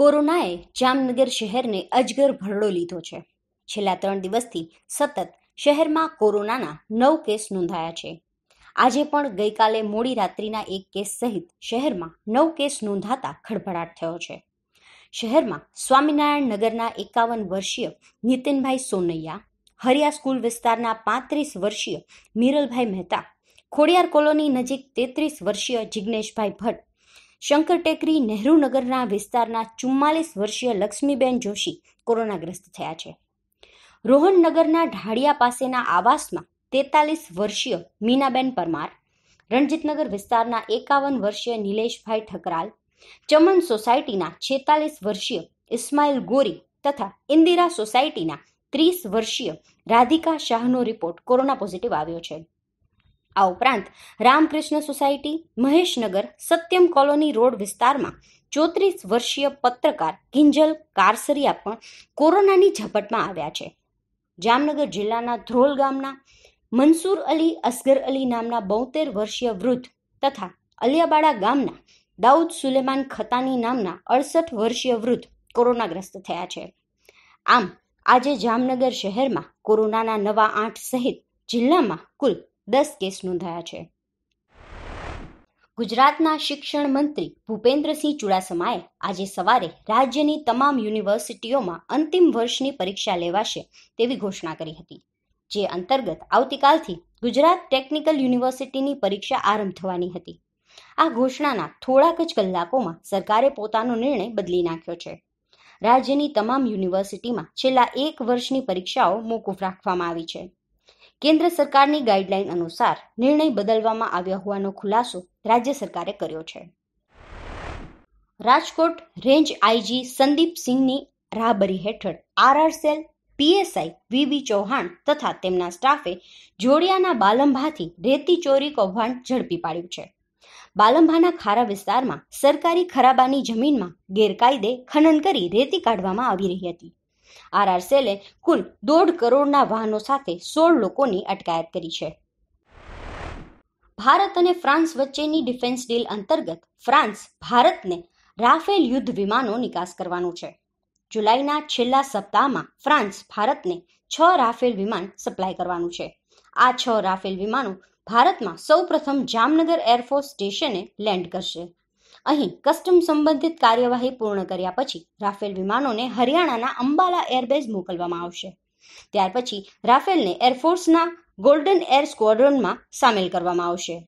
કોરોનાએ જામનગર શહેરને અજગર ભરડો લીધો છે છેલ્લા ત્રણ દિવસથી સતત શહેરમાં કોરોનાના નવ કેસ નોંધાયા છે આજે પણ ગઈકાલે મોડી રાત્રિના એક કેસ સહિત શહેરમાં નવ કેસ નોંધાતા ખડભડાટ થયો છે શહેરમાં સ્વામિનારાયણ નગરના એકાવન વર્ષીય નીતિનભાઈ સોનૈયા હરિયા સ્કૂલ વિસ્તારના પાંત્રીસ વર્ષીય મિરલભાઈ મહેતા ખોડિયાર કોલોની નજીક તેત્રીસ વર્ષીય જિજ્ઞેશભાઈ ભટ્ટ શંકર ટેકરી નહેરુનગરના વિસ્તારના ચુમ્માલીસ વર્ષીય લક્ષ્મીબેન જોશી કોરોનાગ્રસ્ત થયા છે રોહનનગરના ઢાળિયા પાસેના આવાસમાં તેતાલીસ વર્ષીય મીનાબેન પરમાર રણજીતનગર વિસ્તારના એકાવન વર્ષીય નિલેશભાઈ ઠકરાલ ચમન સોસાયટીના છેતાલીસ વર્ષીય ઇસ્માઇલ ગોરી તથા ઇન્દિરા સોસાયટીના ત્રીસ વર્ષીય રાધિકા શાહનો રિપોર્ટ કોરોના પોઝિટિવ આવ્યો છે આ ઉપરાંત Ramkrishna society Maheshnagar Satyam colony road વિસ્તારમાં ચોત્રીસ વર્ષીય પત્રકાર કિંજલ કારસરિયા પણ કોરોનાની ઝપટમાં આવ્યા છે જામનગર જિલ્લાના ધ્રોલ ગામના મનસુર અલી અસગર અલી નામના બોતેર વર્ષીય વૃદ્ધ તથા અલિયાબાડા ગામના દાઉદ સુલેમાન ખતાની નામના અડસઠ વર્ષીય વૃદ્ધ કોરોનાગ્રસ્ત થયા છે આમ આજે જામનગર શહેરમાં કોરોનાના નવા આઠ સહિત જિલ્લામાં કુલ દસ કેસ નોંધાયા છે ગુજરાતના શિક્ષણ મંત્રી ભૂપેન્દ્રસિંહ ચુડાસમાએ આજે સવારે રાજ્યની તમામ યુનિવર્સિટીઓમાં અંતિમ વર્ષની પરીક્ષા લેવાશે તેવી ઘોષણા કરી હતી જે અંતર્ગત આવતીકાલથી ગુજરાત ટેકનિકલ યુનિવર્સિટીની પરીક્ષા આરંભ થવાની હતી આ ઘોષણાના થોડાક જ કલાકોમાં સરકારે પોતાનો નિર્ણય બદલી નાખ્યો છે રાજ્યની તમામ યુનિવર્સિટીમાં છેલ્લા એક વર્ષની પરીક્ષાઓ મોકૂફ રાખવામાં આવી છે કેન્દ્ર સરકારની ગાઈડલાઈન અનુસાર નિર્ણય બદલવામાં આવ્યો હોવાનો ખુલાસો રાજ્ય સરકારે કર્યો છે રાજકોટ રેન્જ આઈજી સંદીપ સિંહની રાહબરી હેઠળ RR cell PSI VB Chauhan તથા તેમના સ્ટાફે જોડિયાના બાલંભાથી રેતી ચોરી કૌભાંડ ઝડપી પાડ્યું છે બાલંભાના ખારા વિસ્તારમાં સરકારી ખરાબાની જમીનમાં ગેરકાયદે ખનન કરી રેતી કાઢવામાં આવી રહી હતી આરઆરસેલે કુલ દોઢ કરોડના વાહનો સાથે સોળ લોકોની અટકાયત કરી છે ભારત અને ફ્રાન્સ વચ્ચેની ડિફેન્સ ડીલ અંતર્ગત ફ્રાન્સ ભારતને રાફેલ યુદ્ધ વિમાનો નિકાસ કરવાનો છે જુલાઈના છેલ્લા સપ્તાહમાં ફ્રાન્સ ભારતને છ રાફેલ વિમાન સપ્લાય કરવાનું છે આ છ રાફેલ વિમાનો ભારતમાં સૌપ્રથમ જામનગર એરફોર્સ સ્ટેશને લેન્ડ કરશે અહીં કસ્ટમ સંબંધિત કાર્યવાહી પૂર્ણ કર્યા પછી રાફેલ વિમાનોને હરિયાણાના અંબાલા એરબેઝ મોકલવામાં આવશે ત્યાર પછી રાફેલને એરફોર્સના ગોલ્ડન એર સ્ક્વોડ્રનમાં સામેલ કરવામાં આવશે